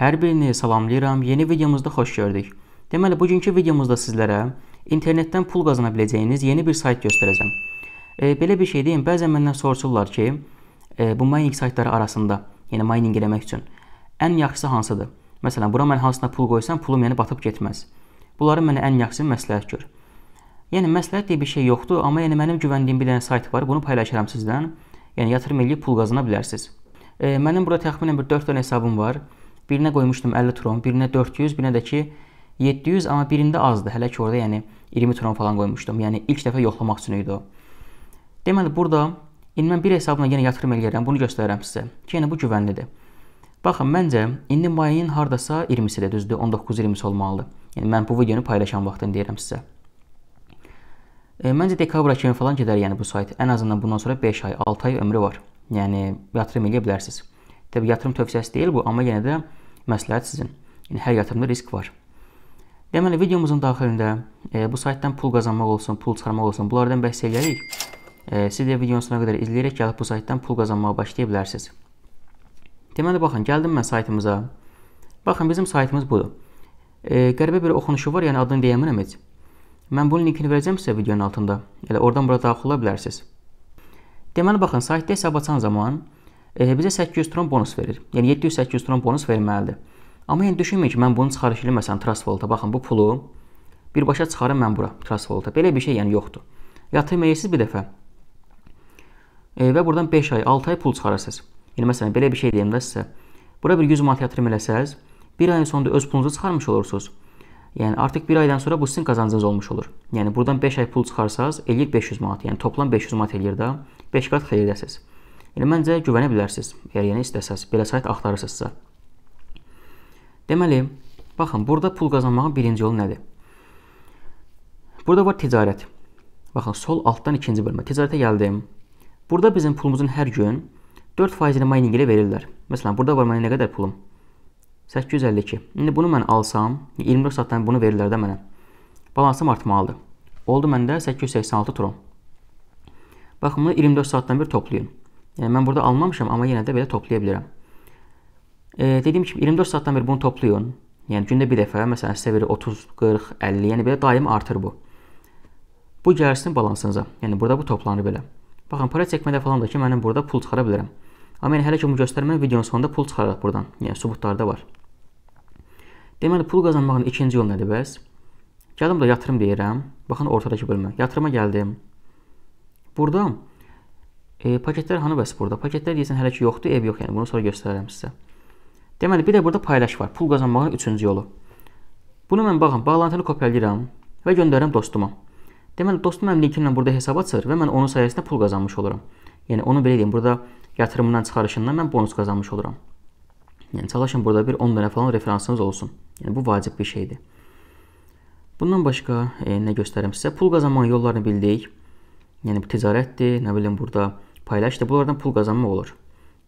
Hər birini salamlayıram. Yeni videomuzda xoş gördük. Deməli, bugünkü videomuzda sizlərə internetdən pul qazana biləcəyiniz yeni bir sayt göstərəcəm. E, belə bir şey deyim, bəzən məndən soruşurlar ki, e, bu mining saytları arasında, yəni mining eləmək üçün ən yaxşısı hansıdır? Məsələn, bura mən hansına pul qoysam, pulum yəni batıb getməz. Bunları mənə ən yaxşısı məsləhət gör. Yəni məsləhət deyə bir şey yoxdur, amma yəni mənim güvəndiyim bir dənə sayt var. Bunu paylaşıram sizdən. Yəni yatırım eləyib pul qazana bilərsiniz. E, mənim burada təxminən bir 4 dənə hesabım var. Birinə qoymuşdum 50 tron, birinə 400, birinə də ki 700, amma birində azdı. Hələ ki orada yəni 20 tron falan qoymuşdum. Yəni ilk dəfə yoxlamaq üçün idi o. Deməli burada indi mən bir hesabla yenə yatırım eləyirəm. Bunu göstərirəm sizə. Ki yəni bu güvənlidir. Baxın, məncə indi mayın hardasa 20-sidir, düzdür? 19-20-si olmalıdır. Yəni mən bu videonu paylaşan vaxtını deyirəm sizə. E, məncə dekabra kimi falan gedər, yəni bu sayt. Ən azından bundan sonra 5 ay, 6 ay ömrü var. Yəni yatırım eləyə bilərsiniz. Təbii yatırım tövsiyəsi deyil bu, amma yenə də məsləhət sizin. Yəni hər yatırımda risk var. Deməli videomuzun daxilində e, bu saytdan pul qazanmaq olsun, pul çıxarmaq olsun, bunlardan bəhs eləyərik. E, siz də videonun sonuna qədər izləyərək gəlib bu saytdan pul qazanmağa başlaya bilərsiniz. Deməli baxın, gəldim mən saytımıza. Baxın, bizim saytımız budur. E, qəribə bir oxunuşu var, yəni adını deyəmirəm heç. Mən bunun linkini verəcəm sizə videonun altında. Elə oradan bura daxil ola bilərsiniz. Deməli baxın, saytda hesab açan zaman e, bizə 800 tron bonus verir. Yəni 700-800 tron bonus verməlidir. Amma yəni düşünməyin ki, mən bunu çıxarış ilə məsələn Trustvolta baxın bu pulu birbaşa çıxarım mən bura Trustvolta. Belə bir şey yəni yoxdur. Yatırım edirsiniz bir dəfə. E, və buradan 5 ay, 6 ay pul çıxarırsınız. Yəni məsələn belə bir şey deyim də sizə. Bura bir 100 manat yatırım eləsəz, 1 ayın sonunda öz pulunuzu çıxarmış olursunuz. Yəni artıq 1 aydan sonra bu sizin qazancınız olmuş olur. Yəni buradan 5 ay pul çıxarsanız, eləyir 500 manat. Yəni toplam 500 manat eləyir də. 5 qat xeyir edəsiniz. Yəni məncə güvənə bilərsiniz. Əgər yəni istəsəz, belə sayt axtarırsınızsa. Deməli, baxın, burada pul qazanmağın birinci yolu nədir? Burada var ticarət. Baxın, sol altdan ikinci bölmə. Ticarətə gəldim. Burada bizim pulumuzun hər gün 4%-ni mining ilə verirlər. Məsələn, burada var mənim nə qədər pulum? 852. İndi bunu mən alsam, 24 saatdan bunu verirlər də mənə. Balansım artmalıdır. Oldu məndə 886 tron. Baxın, bunu 24 saatdan bir toplayın. Yəni mən burada almamışam, amma yenə də belə toplaya bilərəm. E, dediyim kimi 24 saatdan bir bunu toplayın. Yəni gündə bir dəfə, məsələn, sizə verir 30, 40, 50, yəni belə daim artır bu. Bu gəlsin balansınıza. Yəni burada bu toplanır belə. Baxın, para çəkmədə falan da ki, mənim burada pul çıxara bilərəm. Amma yəni hələ ki bu göstərmə videonun sonunda pul çıxaraq buradan. Yəni sübutlarda var. Deməli pul qazanmağın ikinci yolu nədir bəs? Gəldim də yatırım deyirəm. Baxın ortadakı bölmə. Yatırıma gəldim. Burdam. E, paketlər hanı bəs burada? Paketlər deyəsən hələ ki yoxdur, ev yox, yəni bunu sonra göstərərəm sizə. Deməli, bir də burada paylaş var. Pul qazanmağın üçüncü yolu. Bunu mən baxın, bağlantını kopyalayıram və göndərirəm dostuma. Deməli, dostum mənim linkimlə burada hesab açır və mən onun sayəsində pul qazanmış oluram. Yəni onu belə deyim, burada yatırımından çıxarışından mən bonus qazanmış oluram. Yəni çalışın burada bir 10 dənə falan referansınız olsun. Yəni bu vacib bir şeydir. Bundan başqa e, nə göstərim sizə? Pul qazanmanın yollarını bildik. Yəni bu ticarətdir, nə bilim burada paylaş da bunlardan pul qazanmaq olur.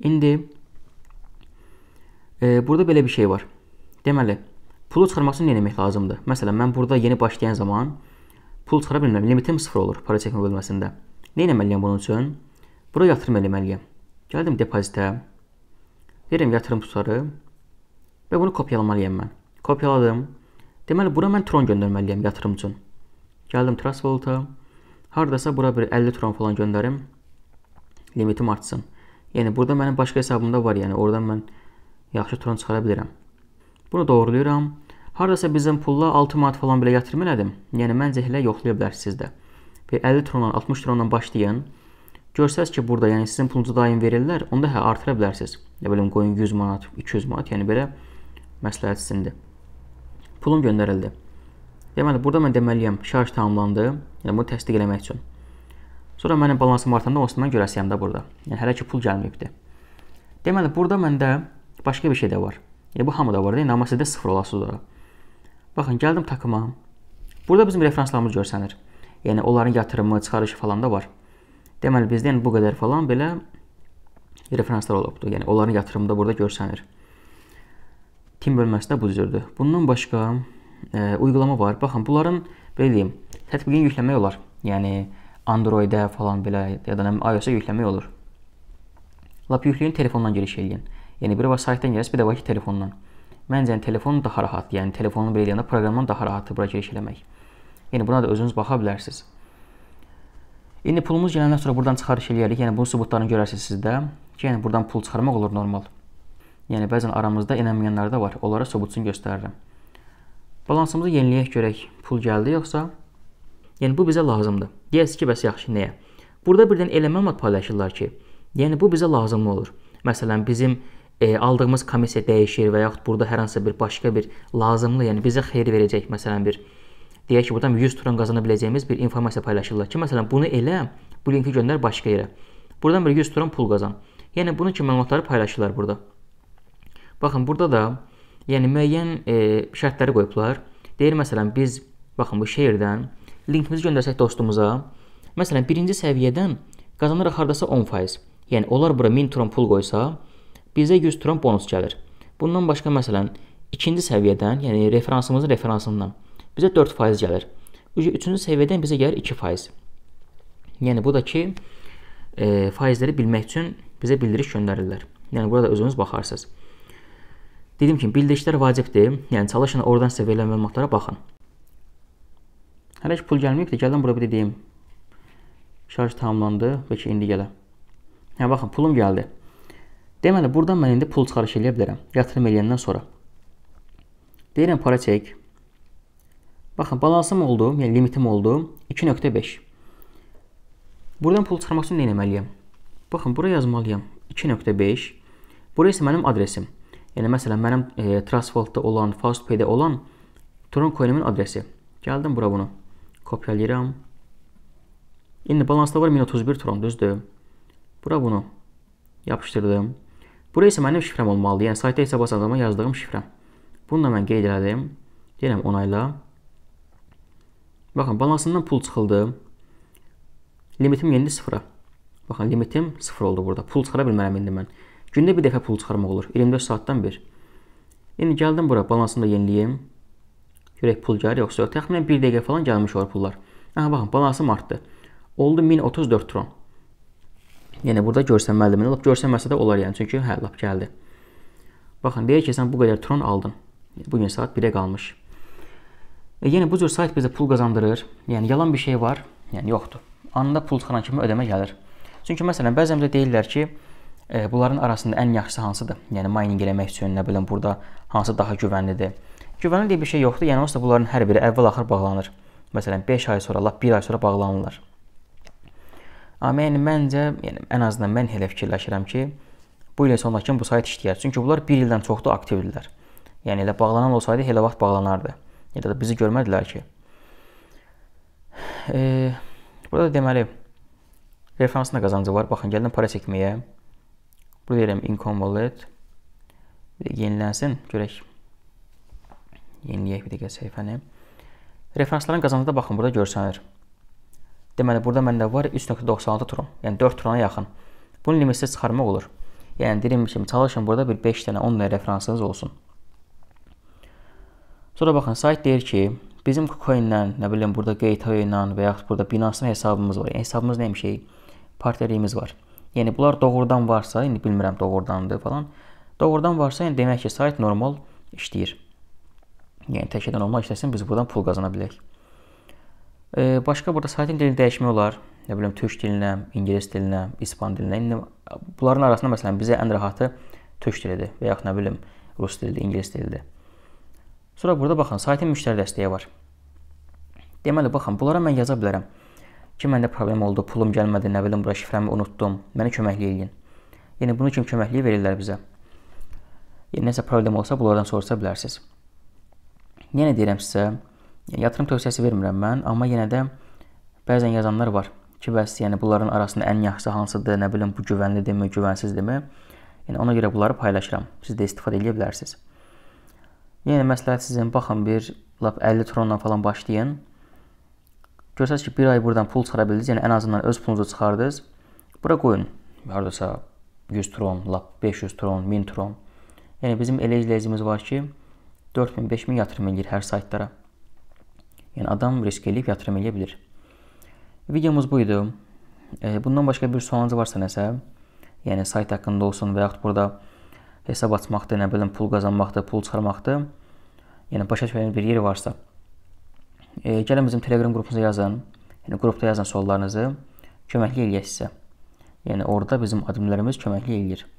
İndi e, burada belə bir şey var. Deməli, pulu çıxarmaq üçün nə etmək lazımdır? Məsələn, mən burada yeni başlayan zaman pul çıxara bilmirəm. Limitim 0 olur para çəkmə bölməsində. Nə etməliyəm bunun üçün? Bura yatırım eləməliyəm. Gəldim depozitə. Verim yatırım tutarı və bunu kopyalamalıyam mən. Kopyaladım. Deməli, bura mən tron göndərməliyəm yatırım üçün. Gəldim Transvaluta. Hardasa bura bir 50 tron falan göndərim limitim artsın. Yəni burada mənim başqa hesabımda var, yəni oradan mən yaxşı tron çıxara bilərəm. Bunu doğrulayıram. Hardasa bizim pulla 6 manat falan belə yatırım elədim. Yəni məncə elə yoxlaya bilərsiniz də. Bir 50 trondan, 60 trondan başlayın. Görsəz ki, burada yəni sizin pulunuzu daim verirlər, onda hə artıra bilərsiniz. Nə bilim qoyun 100 manat, 200 manat, yəni belə məsləhət sizindir. Pulum göndərildi. Deməli, burada mən deməliyəm, şarj tamamlandı. Yəni bunu təsdiq eləmək üçün. Sonra mənim balansım artanda onsuzdan görəsiyəm də burada. Yəni hələ ki pul gəlməyibdi. Deməli burada məndə başqa bir şey də var. Yəni bu hamıda var, yəni amma sizdə 0 olasınız ora. Baxın, gəldim takıma. Burada bizim referanslarımız görsənir. Yəni onların yatırımı, çıxarışı falan da var. Deməli bizdə yəni bu qədər falan belə referanslar olubdu. Yəni onların yatırımı da burada görsənir. Tim bölməsində bu cürdür. Bundan başqa e, uygulama var. Baxın, bunların belə deyim, tətbiqini yükləmək olar. Yəni Android-ə falan belə ya da nə iOS-a yükləmək olur. Lap yükləyin telefondan giriş eləyin. Yəni bir var saytdan gəlirsiz, bir də var ki telefondan. Məncə yəni, telefon daha rahat, yəni telefonu belə eləyəndə proqramdan daha rahatdır bura giriş eləmək. Yəni buna da özünüz baxa bilərsiniz. İndi pulumuz gələndən sonra buradan çıxarış eləyərik. Yəni bunun sübutlarını görərsiniz sizdə. Ki, yəni buradan pul çıxarmaq olur normal. Yəni bəzən aramızda inanmayanlar da var. Onlara sübutsunu göstərirəm. Balansımızı yeniləyək görək. Pul gəldi yoxsa? Yəni bu bizə lazımdır. Deyəsiz ki, bəs yaxşı, nəyə? Burada birdən elə məlumat paylaşırlar ki, yəni bu bizə lazımlı olur. Məsələn, bizim e, aldığımız komissiya dəyişir və yaxud burada hər hansısa bir başqa bir lazımlı, yəni bizə xeyir verəcək məsələn bir deyək ki, buradan 100 turon qazana biləcəyimiz bir informasiya paylaşırlar ki, məsələn bunu elə, bu linki göndər başqa yerə. Buradan bir 100 turon pul qazan. Yəni bunun kimi məlumatları paylaşırlar burada. Baxın, burada da yəni müəyyən e, şərtləri qoyublar. Deyir məsələn biz baxın bu şeirdən linkimizi göndərsək dostumuza, məsələn, birinci səviyyədən qazanaraq hardasa 10%, yəni onlar bura 1000 tron pul qoysa, bizə 100 tron bonus gəlir. Bundan başqa məsələn, ikinci səviyyədən, yəni referansımızın referansından bizə 4% gəlir. Üçüncü səviyyədən bizə gəlir 2%. Yəni bu da ki, e, faizləri bilmək üçün bizə bildiriş göndərirlər. Yəni burada özünüz baxarsınız. Dedim ki, bildirişlər vacibdir. Yəni çalışın, oradan sizə verilən məlumatlara baxın. Hələ ki pul gəlməyibdir. Gəldən bura bir də deyim. Şarj tamamlandı. Bəlkə indi gələ. Hə baxın pulum gəldi. Deməli burdan mən indi pul çıxarış eləyə bilərəm. Yatırım eləyəndən sonra. Deyirəm para çək. Baxın balansım oldu, yəni limitim oldu 2.5. Buradan pul çıxarmaq üçün nə etməliyəm? Baxın bura yazmalıyam 2.5. Bura isə mənim adresim. Yəni məsələn mənim e, Transvault-da olan, Fastpay-də olan Tron coin-imin adresi. Gəldim bura bunu. Kopyalayıram. İndi balansda var 1031 turon, düzdür. Bura bunu yapışdırdım. Bura isə mənim şifrəm olmalıdır. Yəni saytda hesab açacağıma yazdığım şifrəm. Bunu da mən qeyd elədim. Deyirəm onayla. Baxın, balansından pul çıxıldı. Limitim yendi 0-a. Baxın, limitim 0 oldu burada. Pul çıxara bilmərəm indi mən. Gündə bir dəfə pul çıxarmaq olur. 24 saatdan bir. İndi gəldim bura, balansını da yeniləyim. Görək pul gəlir yoxsa yox. Təxminən 1 dəqiqə falan gəlmiş olar pullar. Aha baxın, balansım artdı. Oldu 1034 tron. Yəni burada görsənməlidir. Mən lap görsənməsə də olar yəni. Çünki hə, lap gəldi. Baxın, deyək ki, sən bu qədər tron aldın. Bu gün saat 1-ə qalmış. E, yəni bu cür sayt bizə pul qazandırır. Yəni yalan bir şey var, yəni yoxdur. Anında pul çıxan kimi ödəmə gəlir. Çünki məsələn, bəzən də deyirlər ki, e, bunların arasında ən yaxşısı hansıdır? Yəni mining eləmək üçün nə bilim burada hansı daha güvənlidir? Güvənli deyə bir şey yoxdur. Yəni onsuz da bunların hər biri əvvəl-axır bağlanır. Məsələn, 5 ay sonra, lap 1 ay sonra bağlanırlar. Amma yəni məncə, yəni ən azından mən elə fikirləşirəm ki, bu ilin sonuna kimi bu sayt işləyər. Çünki bunlar 1 ildən çoxdur aktivdirlər. Yəni elə bağlanan olsaydı elə vaxt bağlanardı. Ya da bizi görmədilər ki. E, burada deməli referansın da qazancı var. Baxın, gəldim para çəkməyə. Burada deyirəm income wallet. Bir yenilənsin, görək Yeniləyək bir dəqiqə səhifəni. Referansların qazandığı baxın, burada görsənir. Deməli, burada məndə var 3.96 tron, yəni 4 trona yaxın. Bunu limitsə çıxarmaq olur. Yəni, deyirəm ki, çalışın burada bir 5 dənə, 10 dənə referansınız olsun. Sonra baxın, sayt deyir ki, bizim KuCoin ilə, nə bilim, burada Gateway ilə və yaxud burada Binance-ın hesabımız var. Yəni, hesabımız neymiş şey? Partneriyimiz var. Yəni, bunlar doğrudan varsa, indi yəni bilmirəm doğrudandır falan. Doğrudan varsa, yəni demək ki, sayt normal işləyir. Yəni təkədə normal işləsin, biz buradan pul qazana bilək. E, başqa burada saytın dilini dəyişmək olar. Nə bilim türk dilinə, ingilis dilinə, ispan dilinə. İndi bunların arasında məsələn bizə ən rahatı türk dilidir və yaxud nə bilim rus dilidir, ingilis dilidir. Sonra burada baxın, saytın müştəri dəstəyi var. Deməli, baxın, bunlara mən yaza bilərəm ki, məndə problem oldu, pulum gəlmədi, nə bilim, bura şifrəmi unutdum, mənə köməklik eləyin. Yəni, bunu kim köməkliyi verirlər bizə? Yəni, nəsə problem olsa, bunlardan soruşa bilərsiniz. Yenə deyirəm sizə, yəni yatırım tövsiyəsi vermirəm mən, amma yenə də bəzən yazanlar var ki, bəs yəni bunların arasında ən yaxşısı hansıdır, nə bilim bu güvənlidirmi, güvənsizdirmi? Yəni ona görə bunları paylaşıram. Siz də istifadə edə bilərsiniz. Yəni məsləhət sizin baxın bir lap 50 trondan falan başlayın. Görsəz ki, bir ay buradan pul çıxara bildiniz, yəni ən azından öz pulunuzu çıxardınız. Bura qoyun. Hardasa 100 tron, lap 500 tron, 1000 tron. Yəni bizim elə izləyicimiz var ki, 4000-5000 yatırım eləyir hər saytlara. Yəni adam risk eləyib yatırım eləyə bilir. Videomuz bu idi. E, bundan başqa bir sualınız varsa nəsə, yəni sayt haqqında olsun və yaxud burada hesab açmaqdır, nə bilim pul qazanmaqdır, pul çıxarmaqdır, yəni başa düşməyiniz bir yer varsa, e, gəlin bizim Telegram qrupumuza yazın. Yəni qrupda yazın suallarınızı, köməklik eləyək sizə. Yəni orada bizim adminlərimiz köməklik eləyir.